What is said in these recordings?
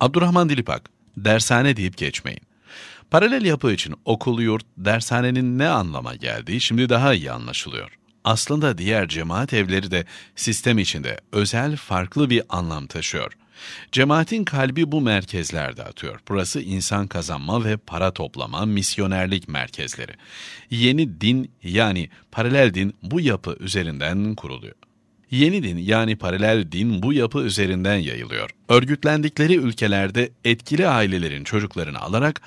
Abdurrahman Dilipak, dershane deyip geçmeyin. Paralel yapı için okul yurt, dershanenin ne anlama geldiği şimdi daha iyi anlaşılıyor. Aslında diğer cemaat evleri de sistem içinde özel farklı bir anlam taşıyor. Cemaatin kalbi bu merkezlerde atıyor. Burası insan kazanma ve para toplama, misyonerlik merkezleri. Yeni din yani paralel din bu yapı üzerinden kuruluyor. Yeni din yani paralel din bu yapı üzerinden yayılıyor. Örgütlendikleri ülkelerde etkili ailelerin çocuklarını alarak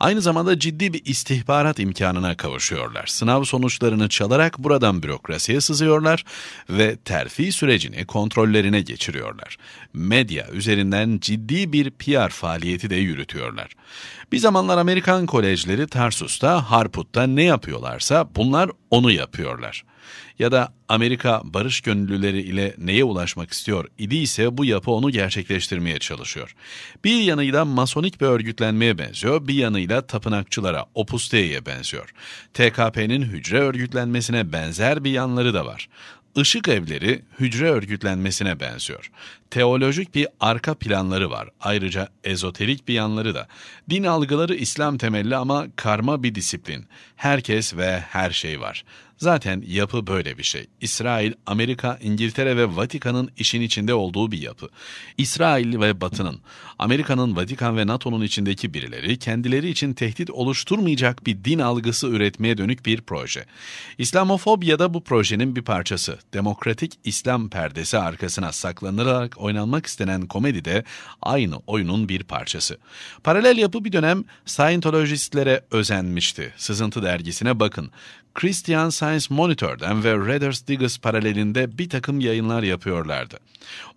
aynı zamanda ciddi bir istihbarat imkanına kavuşuyorlar. Sınav sonuçlarını çalarak buradan bürokrasiye sızıyorlar ve terfi sürecini kontrollerine geçiriyorlar. Medya üzerinden ciddi bir PR faaliyeti de yürütüyorlar. Bir zamanlar Amerikan kolejleri Tarsus'ta, Harput'ta ne yapıyorlarsa bunlar onu yapıyorlar ya da Amerika barış gönüllüleri ile neye ulaşmak istiyor idiyse bu yapı onu gerçekleştirmeye çalışıyor. Bir yanıyla masonik bir örgütlenmeye benziyor, bir yanıyla tapınakçılara, Opus Dei'ye benziyor. TKP'nin hücre örgütlenmesine benzer bir yanları da var. Işık evleri hücre örgütlenmesine benziyor teolojik bir arka planları var. Ayrıca ezoterik bir yanları da. Din algıları İslam temelli ama karma bir disiplin. Herkes ve her şey var. Zaten yapı böyle bir şey. İsrail, Amerika, İngiltere ve Vatikan'ın işin içinde olduğu bir yapı. İsrail ve Batı'nın, Amerika'nın, Vatikan ve NATO'nun içindeki birileri kendileri için tehdit oluşturmayacak bir din algısı üretmeye dönük bir proje. İslamofobya da bu projenin bir parçası. Demokratik İslam perdesi arkasına saklanarak oynanmak istenen komedi de aynı oyunun bir parçası. Paralel yapı bir dönem Scientolojistlere özenmişti. Sızıntı dergisine bakın. Christian Science Monitor'dan ve Reader's Digest paralelinde bir takım yayınlar yapıyorlardı.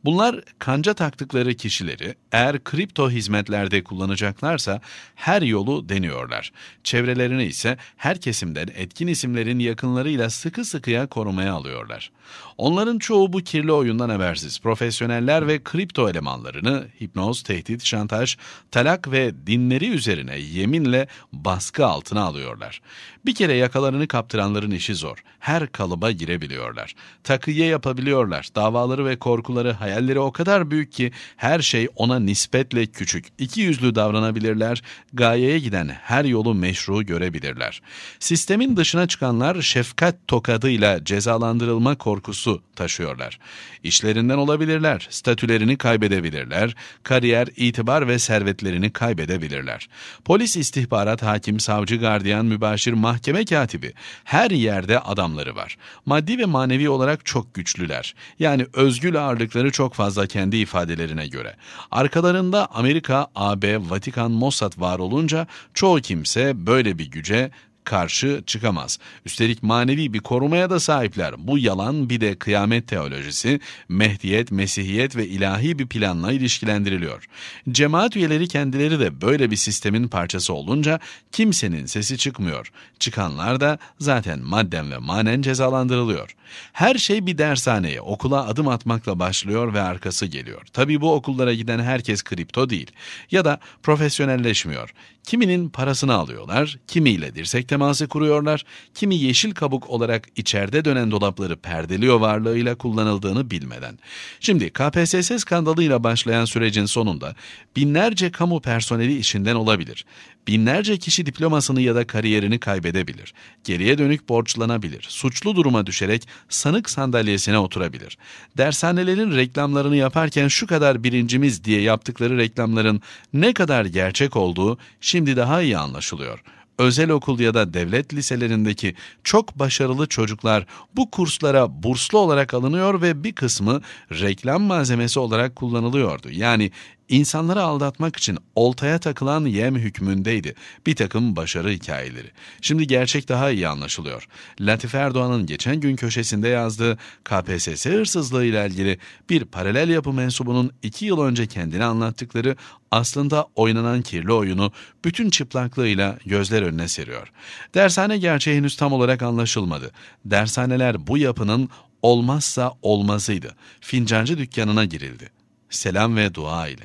Bunlar kanca taktıkları kişileri eğer kripto hizmetlerde kullanacaklarsa her yolu deniyorlar. Çevrelerini ise her kesimden etkin isimlerin yakınlarıyla sıkı sıkıya korumaya alıyorlar. Onların çoğu bu kirli oyundan habersiz. Profesyoneller kriptopartiler ve kripto elemanlarını hipnoz, tehdit, şantaj, talak ve dinleri üzerine yeminle baskı altına alıyorlar. Bir kere yakalarını kaptıranların işi zor. Her kalıba girebiliyorlar. Takıya yapabiliyorlar. Davaları ve korkuları, hayalleri o kadar büyük ki her şey ona nispetle küçük. İki yüzlü davranabilirler. Gayeye giden her yolu meşru görebilirler. Sistemin dışına çıkanlar şefkat tokadıyla cezalandırılma korkusu taşıyorlar. İşlerinden olabilirler, statülerini kaybedebilirler, kariyer, itibar ve servetlerini kaybedebilirler. Polis, istihbarat, hakim, savcı, gardiyan, mübaşir, mahkeme katibi her yerde adamları var. Maddi ve manevi olarak çok güçlüler. Yani özgül ağırlıkları çok fazla kendi ifadelerine göre. Arkalarında Amerika, AB, Vatikan, Mossad var olunca çoğu kimse böyle bir güce karşı çıkamaz. Üstelik manevi bir korumaya da sahipler. Bu yalan bir de kıyamet teolojisi, mehdiyet, mesihiyet ve ilahi bir planla ilişkilendiriliyor. Cemaat üyeleri kendileri de böyle bir sistemin parçası olunca kimsenin sesi çıkmıyor. Çıkanlar da zaten madden ve manen cezalandırılıyor. Her şey bir dershaneye, okula adım atmakla başlıyor ve arkası geliyor. Tabi bu okullara giden herkes kripto değil ya da profesyonelleşmiyor. Kiminin parasını alıyorlar, kimiyle dirsekten teması kuruyorlar. Kimi yeşil kabuk olarak içeride dönen dolapları perdeliyor varlığıyla kullanıldığını bilmeden. Şimdi KPSS skandalıyla başlayan sürecin sonunda binlerce kamu personeli işinden olabilir. Binlerce kişi diplomasını ya da kariyerini kaybedebilir. Geriye dönük borçlanabilir. Suçlu duruma düşerek sanık sandalyesine oturabilir. Dershanelerin reklamlarını yaparken şu kadar birincimiz diye yaptıkları reklamların ne kadar gerçek olduğu şimdi daha iyi anlaşılıyor özel okul ya da devlet liselerindeki çok başarılı çocuklar bu kurslara burslu olarak alınıyor ve bir kısmı reklam malzemesi olarak kullanılıyordu. Yani İnsanları aldatmak için oltaya takılan yem hükmündeydi bir takım başarı hikayeleri. Şimdi gerçek daha iyi anlaşılıyor. Latif Erdoğan'ın geçen gün köşesinde yazdığı KPSS hırsızlığı ile ilgili bir paralel yapı mensubunun iki yıl önce kendini anlattıkları aslında oynanan kirli oyunu bütün çıplaklığıyla gözler önüne seriyor. Dershane gerçeği henüz tam olarak anlaşılmadı. Dershaneler bu yapının olmazsa olmazıydı. Fincancı dükkanına girildi. Selam ve dua ile.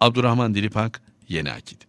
Abdurrahman Dilipak, Yeni Akit